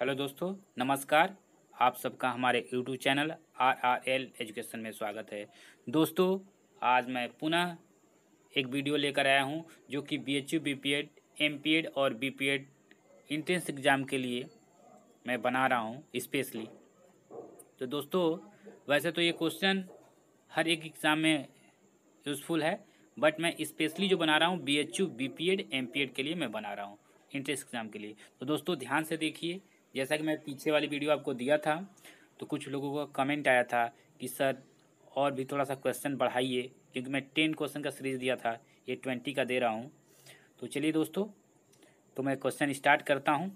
hello दोस्तों नमस्कार आप सबका हमारे YouTube channel R R L education में स्वागत है दोस्तों आज मैं पुनः एक वीडियो लेकर आया हूं जो कि B H U B P Ed M P Ed और B P Ed entrance exam के लिए मैं बना रहा हूं स्पेशली तो दोस्तों वैसे तो ये क्वेश्चन हर एक एग्ज़ाम में यूज़फुल है बट मैं स्पेशली जो बना रहा हूँ B H U B P Ed M P Ed के लिए मैं बना रहा हूँ इंट्रेंस एग्ज़ाम के लिए तो दोस्तों ध्यान से देखिए जैसा कि मैं पीछे वाली वीडियो आपको दिया था तो कुछ लोगों का कमेंट आया था कि सर और भी थोड़ा सा क्वेश्चन बढ़ाइए क्योंकि मैं टेन क्वेश्चन का सीरीज़ दिया था ये ट्वेंटी का दे रहा हूँ तो चलिए दोस्तों तो मैं क्वेश्चन स्टार्ट करता हूँ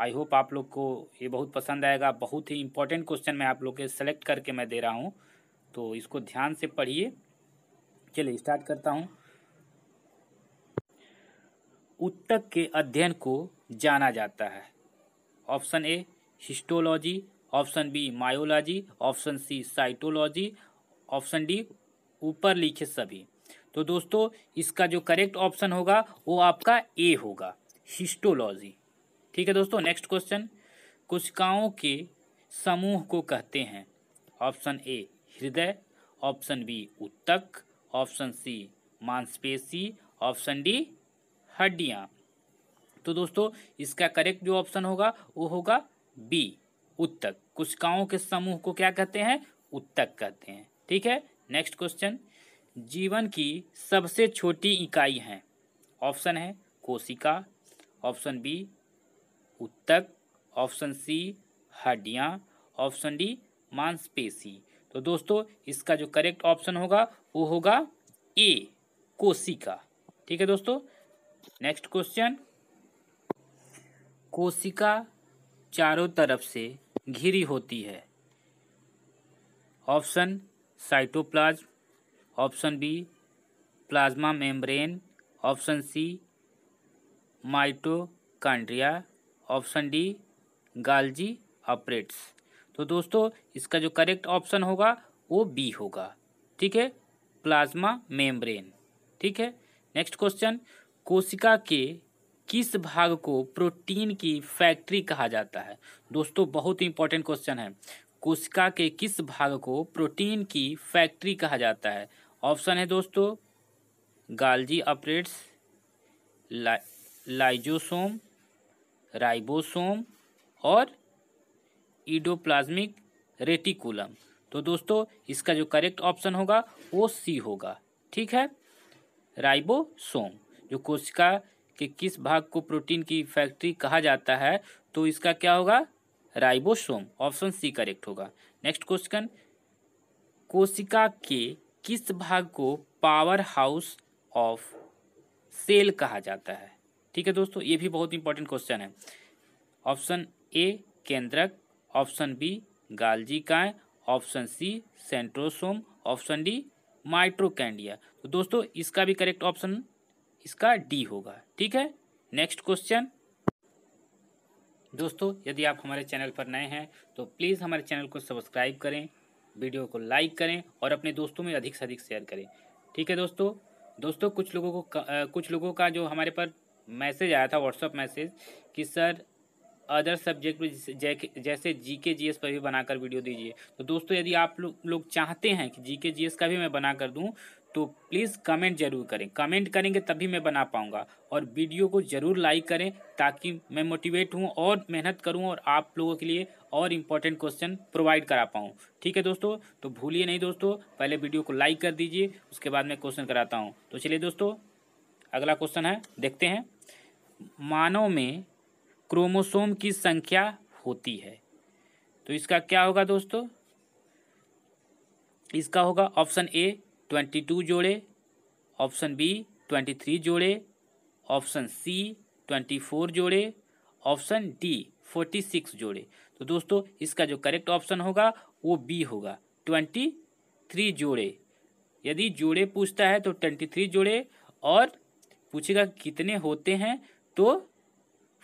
आई होप आप लोग को ये बहुत पसंद आएगा बहुत ही इम्पोर्टेंट क्वेश्चन मैं आप लोग के सेलेक्ट करके मैं दे रहा हूँ तो इसको ध्यान से पढ़िए चलिए स्टार्ट करता हूँ उत्तक के अध्ययन को जाना जाता है option A histology option B myology option C cytology option D ऊपर लिखे सभी तो दोस्तों इसका जो करेक्ट ऑप्शन होगा वो आपका ए होगा हिस्टोलॉजी ठीक है दोस्तों नेक्स्ट क्वेश्चन कोशिकाओं के समूह को कहते हैं ऑप्शन ए हृदय ऑप्शन बी उत्तक ऑप्शन सी मांसपेशी ऑप्शन डी हड्डियाँ तो दोस्तों इसका करेक्ट जो ऑप्शन होगा वो होगा बी उत्तक कोशिकाओं के समूह को क्या कहते हैं उत्तक कहते हैं ठीक है नेक्स्ट क्वेश्चन जीवन की सबसे छोटी इकाई है ऑप्शन है कोशिका ऑप्शन बी उत्तक ऑप्शन सी हड्डियां ऑप्शन डी मांसपेशी तो दोस्तों इसका जो करेक्ट ऑप्शन होगा वो होगा ए कोशिका ठीक है दोस्तों नेक्स्ट क्वेश्चन कोशिका चारों तरफ से घिरी होती है option cytoplasm option B plasma membrane option C mitochondria option D Golgi apparatus तो दोस्तों इसका जो करेक्ट ऑप्शन होगा वो बी होगा ठीक है प्लाज्मा मेम्ब्रेन ठीक है नेक्स्ट क्वेश्चन कोशिका के किस भाग को प्रोटीन की फैक्ट्री कहा जाता है दोस्तों बहुत ही इंपॉर्टेंट क्वेश्चन है कोशिका के किस भाग को प्रोटीन की फैक्ट्री कहा जाता है ऑप्शन है दोस्तों गाल्जी अपरेट्स ला, लाइजोसोम राइबोसोम और ईडोप्लाज्मिक रेटिकुलम तो दोस्तों इसका जो करेक्ट ऑप्शन होगा वो सी होगा ठीक है राइबोसोम जो कोशिका कि किस भाग को प्रोटीन की फैक्ट्री कहा जाता है तो इसका क्या होगा राइबोसोम ऑप्शन सी करेक्ट होगा नेक्स्ट क्वेश्चन कोशिका के किस भाग को पावर हाउस ऑफ सेल कहा जाता है ठीक है दोस्तों ये भी बहुत इंपॉर्टेंट क्वेश्चन है ऑप्शन ए केंद्रक ऑप्शन बी गालजी काय option C centrosome option D mitochondria तो दोस्तों इसका भी करेक्ट ऑप्शन इसका डी होगा ठीक है नेक्स्ट क्वेश्चन दोस्तों यदि आप हमारे चैनल पर नए हैं तो प्लीज़ हमारे चैनल को सब्सक्राइब करें वीडियो को लाइक करें और अपने दोस्तों में अधिक से अधिक शेयर करें ठीक है दोस्तों दोस्तों कुछ लोगों को कुछ लोगों का जो हमारे पर मैसेज आया था व्हाट्सअप मैसेज कि सर अदर सब्जेक्ट जैसे जी के जी एस पर भी बनाकर वीडियो दीजिए तो दोस्तों यदि आप लोग लोग चाहते हैं कि जी के जी एस का भी मैं बना कर दूँ तो प्लीज़ कमेंट जरूर करें कमेंट करेंगे तभी मैं बना पाऊँगा और वीडियो को ज़रूर लाइक करें ताकि मैं मोटिवेट हूँ और मेहनत करूँ और आप लोगों के लिए और इम्पोर्टेंट क्वेश्चन प्रोवाइड करा पाऊँ ठीक है दोस्तों तो भूलिए नहीं दोस्तों पहले वीडियो को लाइक कर दीजिए उसके बाद मैं क्वेश्चन कराता हूँ तो चलिए दोस्तों अगला क्वेश्चन है देखते हैं मानव में क्रोमोसोम की संख्या होती है तो इसका क्या होगा दोस्तों इसका होगा ऑप्शन ए ट्वेंटी टू जोड़े ऑप्शन बी ट्वेंटी थ्री जोड़े ऑप्शन सी ट्वेंटी फोर जोड़े ऑप्शन डी फोर्टी सिक्स जोड़े तो दोस्तों इसका जो करेक्ट ऑप्शन होगा वो बी होगा ट्वेंटी थ्री जोड़े यदि जोड़े पूछता है तो ट्वेंटी थ्री जोड़े और पूछेगा कितने होते हैं तो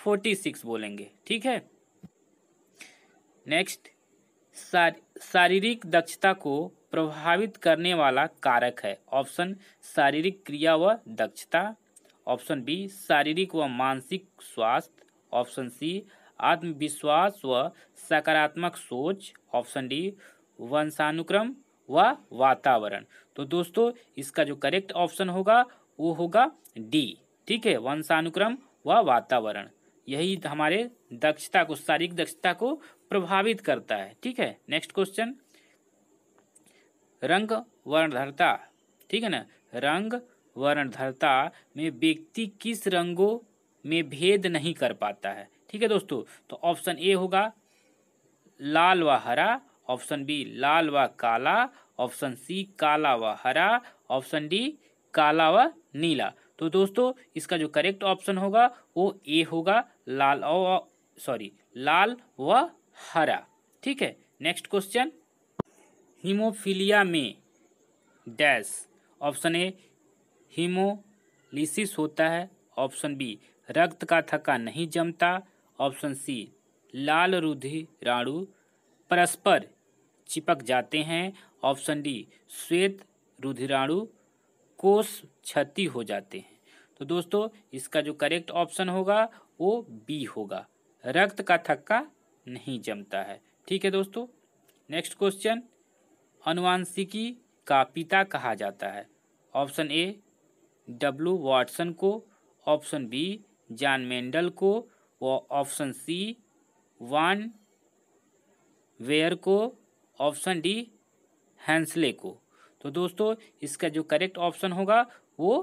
फोर्टी सिक्स बोलेंगे ठीक है नेक्स्ट शारीरिक दक्षता को प्रभावित करने वाला कारक है ऑप्शन शारीरिक क्रिया व दक्षता ऑप्शन बी शारीरिक व मानसिक स्वास्थ्य ऑप्शन सी आत्मविश्वास व सकारात्मक सोच ऑप्शन डी वंशानुक्रम व वातावरण तो दोस्तों इसका जो करेक्ट ऑप्शन होगा वो होगा डी ठीक है वंशानुक्रम व वातावरण यही हमारे दक्षता को शारीरिक दक्षता को प्रभावित करता है ठीक है नेक्स्ट क्वेश्चन रंग वर्णधरता ठीक है ना रंग वर्णधरता में व्यक्ति किस रंगों में भेद नहीं कर पाता है ठीक है दोस्तों तो ऑप्शन ए होगा लाल व हरा ऑप्शन बी लाल व काला ऑप्शन सी काला व हरा ऑप्शन डी काला व नीला तो दोस्तों इसका जो करेक्ट ऑप्शन होगा वो ए होगा लाल और सॉरी लाल व हरा ठीक है नेक्स्ट क्वेश्चन हीमोफीलिया में डैश ऑप्शन ए हीमोलिसिस होता है ऑप्शन बी रक्त का थका नहीं जमता ऑप्शन सी लाल रुधिराणु परस्पर चिपक जाते हैं ऑप्शन डी श्वेत रुधिराणु कोष क्षति हो जाते हैं तो दोस्तों इसका जो करेक्ट ऑप्शन होगा वो बी होगा रक्त का थक्का नहीं जमता है ठीक है दोस्तों नेक्स्ट क्वेश्चन अनुवांशिकी का पिता कहा जाता है ऑप्शन ए डब्लू वाटसन को ऑप्शन बी जॉन मेंडल को व ऑप्शन सी वान वेयर को ऑप्शन डी हैंसले को तो दोस्तों इसका जो करेक्ट ऑप्शन होगा वो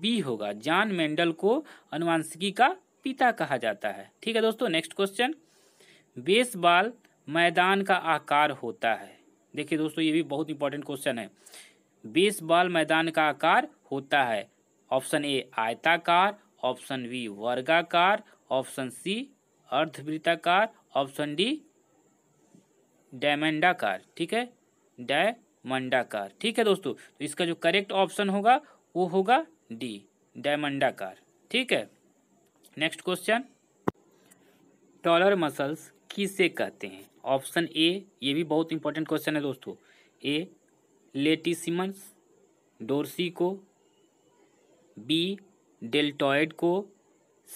बी होगा जान मेंडल को अनुवांशिकी का पिता कहा जाता है ठीक है दोस्तों नेक्स्ट क्वेश्चन बेसबॉल मैदान का आकार होता है देखिए दोस्तों ये भी बहुत इंपॉर्टेंट क्वेश्चन है बेसबॉल मैदान का आकार होता है ऑप्शन ए आयताकार ऑप्शन बी वर्गाकार ऑप्शन सी अर्धवृत्ताकार ऑप्शन डी डायमंडाकार ठीक है डाय मंडाकार ठीक है दोस्तों तो इसका जो करेक्ट ऑप्शन होगा वो होगा डी डायमंडाकार ठीक है नेक्स्ट क्वेश्चन टॉलर मसल्स किसे कहते हैं ऑप्शन ए ये भी बहुत इंपॉर्टेंट क्वेश्चन है दोस्तों ए लेटिसिमस डोरसी को बी डेल्टॉयड को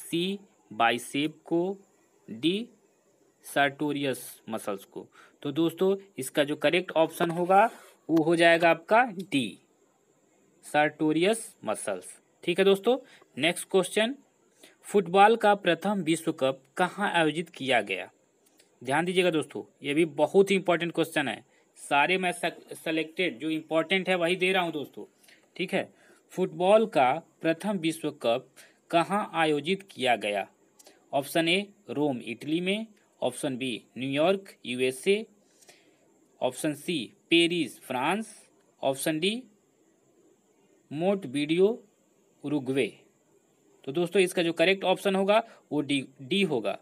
सी बाइसेप को डी सार्टोरियस मसल्स को तो दोस्तों इसका जो करेक्ट ऑप्शन होगा वो हो जाएगा आपका डी सार्टोरियस मसल्स ठीक है दोस्तों नेक्स्ट क्वेश्चन फुटबॉल का प्रथम विश्व कप कहाँ आयोजित किया गया ध्यान दीजिएगा दोस्तों ये भी बहुत ही इंपॉर्टेंट क्वेश्चन है सारे मैं सेलेक्टेड जो इम्पोर्टेंट है वही दे रहा हूँ दोस्तों ठीक है फुटबॉल का प्रथम विश्व कप कहाँ आयोजित किया गया ऑप्शन ए रोम इटली में option B New York USA option C Paris France option D Montevideo Uruguay तो दोस्तों इसका जो करेक्ट ऑप्शन होगा वो डी डी होगा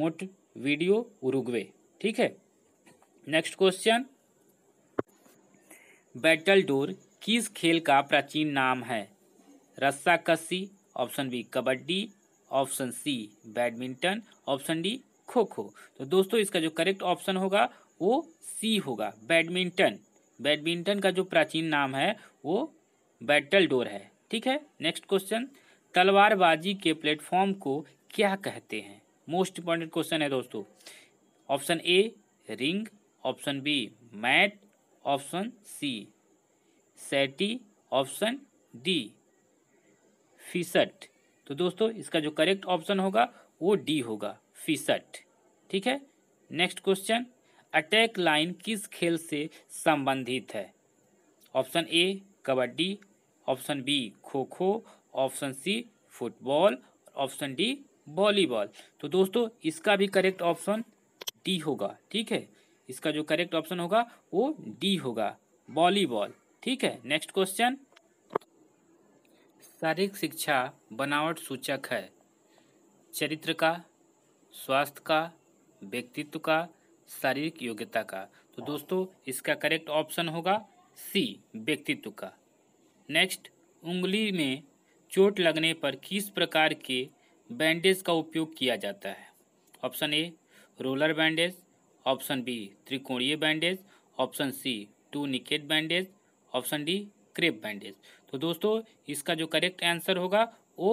मोट वीडियो उरुग्वे ठीक है नेक्स्ट क्वेश्चन बैटल डोर किस खेल का प्राचीन नाम है रस्सा कस्सी option B kabaddi option C badminton option D kho kho तो दोस्तों इसका जो करेक्ट ऑप्शन होगा वो सी होगा बैडमिंटन बैडमिंटन का जो प्राचीन नाम है वो बैटल डोर है ठीक है नेक्स्ट क्वेश्चन तलवारबाजी के प्लेटफॉर्म को क्या कहते हैं मोस्ट इंपॉर्टेंट क्वेश्चन है दोस्तों option A ring option B mat option C सेटी ऑप्शन डी फीसट तो दोस्तों इसका जो करेक्ट ऑप्शन होगा वो डी होगा फीसट ठीक है नेक्स्ट क्वेश्चन अटैक लाइन किस खेल से संबंधित है option A kabaddi option B kho kho option C football option D volleyball तो दोस्तों इसका भी करेक्ट ऑप्शन डी होगा ठीक है इसका जो करेक्ट ऑप्शन होगा वो डी होगा वॉलीबॉल ठीक है नेक्स्ट क्वेश्चन शारीरिक शिक्षा बनावट सूचक है चरित्र का स्वास्थ्य का व्यक्तित्व का शारीरिक योग्यता का तो दोस्तों इसका करेक्ट ऑप्शन होगा सी व्यक्तित्व का नेक्स्ट उंगली में चोट लगने पर किस प्रकार के बैंडेज का उपयोग किया जाता है option A roller bandage option B त्रिकोणीय bandage option C tourniquet bandage option D crepe bandage तो दोस्तों इसका जो करेक्ट आंसर होगा वो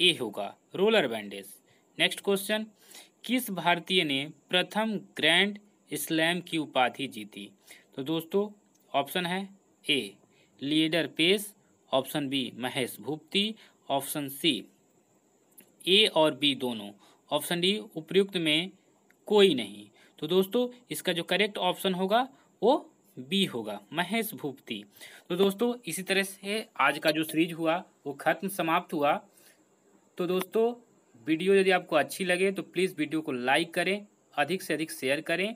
ए होगा रोलर बैंडेज नेक्स्ट क्वेश्चन किस भारतीय ने प्रथम ग्रैंड स्लैम की उपाधि जीती तो दोस्तों ऑप्शन है A Leander Paes option B Mahesh Bhupathi option C A और बी दोनों ऑप्शन डी उपयुक्त में कोई नहीं तो दोस्तों इसका जो करेक्ट ऑप्शन होगा वो बी होगा महेश भूपति तो दोस्तों इसी तरह से आज का जो सीरीज हुआ वो खत्म समाप्त हुआ तो दोस्तों वीडियो यदि आपको अच्छी लगे तो प्लीज़ वीडियो को लाइक करें अधिक से अधिक शेयर करें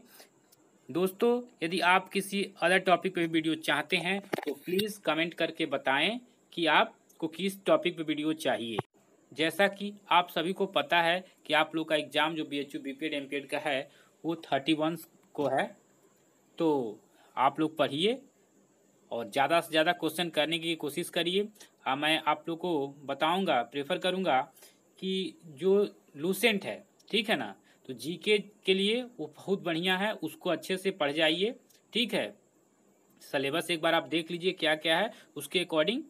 दोस्तों यदि आप किसी अदर टॉपिक पर वीडियो चाहते हैं तो प्लीज़ कमेंट करके बताएं कि आपको किस टॉपिक पर वीडियो चाहिए जैसा कि आप सभी को पता है कि आप लोग का एग्ज़ाम जो B H U B P Ed M P Ed का है वो थर्टी वन को है तो आप लोग पढ़िए और ज़्यादा से ज़्यादा क्वेश्चन करने की कोशिश करिए हाँ, मैं आप लोग को बताऊँगा प्रेफर करूँगा कि जो लूसेंट है ठीक है ना तो जी के के लिए वो बहुत बढ़िया है उसको अच्छे से पढ़ जाइए ठीक है सलेबस एक बार आप देख लीजिए क्या क्या है उसके अकॉर्डिंग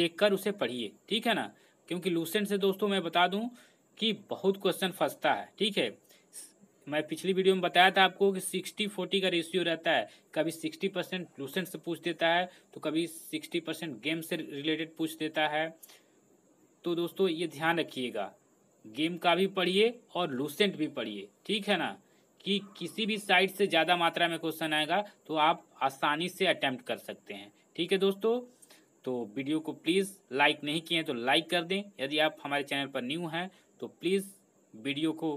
देखकर उसे पढ़िए ठीक है ना क्योंकि लूसेंट से दोस्तों मैं बता दूं कि बहुत क्वेश्चन फंसता है ठीक है मैं पिछली वीडियो में बताया था आपको कि सिक्सटी फोर्टी का रेशियो रहता है कभी सिक्सटी परसेंट लूसेंट से पूछ देता है तो कभी सिक्सटी परसेंट गेम से रिलेटेड पूछ देता है तो दोस्तों ये ध्यान रखिएगा गेम का भी पढ़िए और लूसेंट भी पढ़िए ठीक है ना कि किसी भी साइड से ज़्यादा मात्रा में क्वेश्चन आएगा तो आप आसानी से अटैम्प्ट कर सकते हैं ठीक है दोस्तों तो वीडियो को प्लीज़ लाइक नहीं किए तो लाइक कर दें यदि आप हमारे चैनल पर न्यू हैं तो प्लीज़ वीडियो को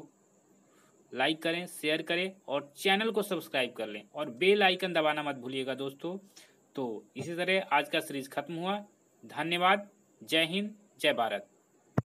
लाइक करें शेयर करें और चैनल को सब्सक्राइब कर लें और बेल आइकन दबाना मत भूलिएगा दोस्तों तो इसी तरह आज का सीरीज खत्म हुआ धन्यवाद जय हिंद जय भारत